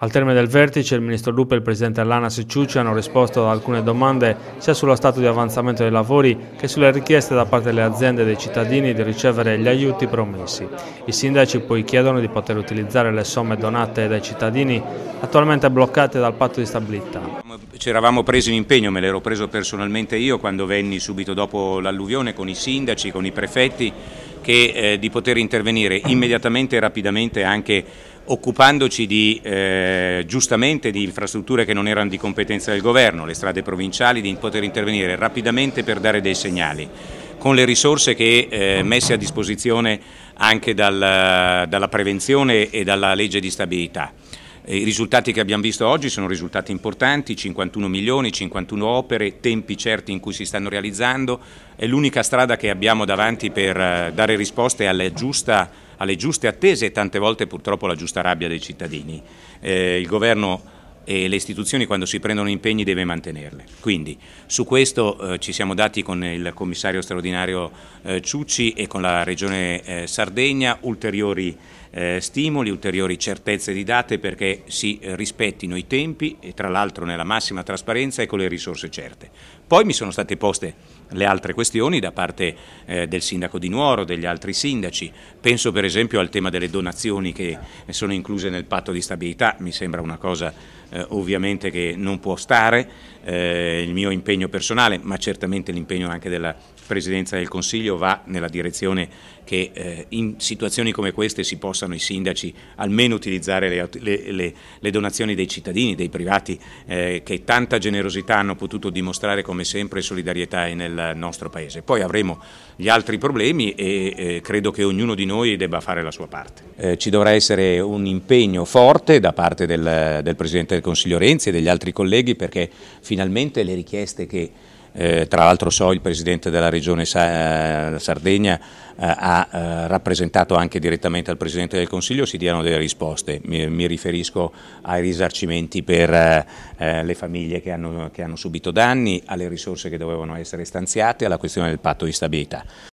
Al termine del vertice il ministro Lupe e il presidente Lanas Ciucci hanno risposto ad alcune domande sia sullo stato di avanzamento dei lavori che sulle richieste da parte delle aziende e dei cittadini di ricevere gli aiuti promessi. I sindaci poi chiedono di poter utilizzare le somme donate dai cittadini attualmente bloccate dal patto di stabilità. Ci eravamo presi un impegno, me l'ero preso personalmente io quando venni subito dopo l'alluvione con i sindaci, con i prefetti, che, eh, di poter intervenire immediatamente e rapidamente anche occupandoci di, eh, giustamente di infrastrutture che non erano di competenza del governo, le strade provinciali, di poter intervenire rapidamente per dare dei segnali con le risorse che eh, messe a disposizione anche dal, dalla prevenzione e dalla legge di stabilità. I risultati che abbiamo visto oggi sono risultati importanti, 51 milioni, 51 opere, tempi certi in cui si stanno realizzando, è l'unica strada che abbiamo davanti per eh, dare risposte alle, giusta, alle giuste attese e tante volte purtroppo alla giusta rabbia dei cittadini. Eh, il governo e le istituzioni quando si prendono impegni deve mantenerle. Quindi su questo eh, ci siamo dati con il commissario straordinario eh, Ciucci e con la Regione eh, Sardegna ulteriori eh, stimoli, ulteriori certezze di date perché si eh, rispettino i tempi e tra l'altro nella massima trasparenza e con le risorse certe. Poi mi sono state poste le altre questioni da parte eh, del sindaco di Nuoro, degli altri sindaci, penso per esempio al tema delle donazioni che sono incluse nel patto di stabilità, mi sembra una cosa eh, ovviamente che non può stare, eh, il mio impegno personale, ma certamente l'impegno anche della Presidenza del Consiglio va nella direzione che eh, in situazioni come queste si possano i sindaci almeno utilizzare le, le, le, le donazioni dei cittadini, dei privati eh, che tanta generosità hanno potuto dimostrare come sempre solidarietà nel nostro Paese. Poi avremo gli altri problemi e eh, credo che ognuno di noi debba fare la sua parte. Eh, ci dovrà essere un impegno forte da parte del, del Presidente del Consiglio Renzi e degli altri colleghi perché finalmente le richieste che eh, tra l'altro so il Presidente della Regione Sa- eh, Sardegna eh, ha eh, rappresentato anche direttamente al Presidente del Consiglio, si diano delle risposte. Mi, mi riferisco ai risarcimenti per eh, eh, le famiglie che hanno, che hanno subito danni, alle risorse che dovevano essere stanziate, alla questione del patto di stabilità.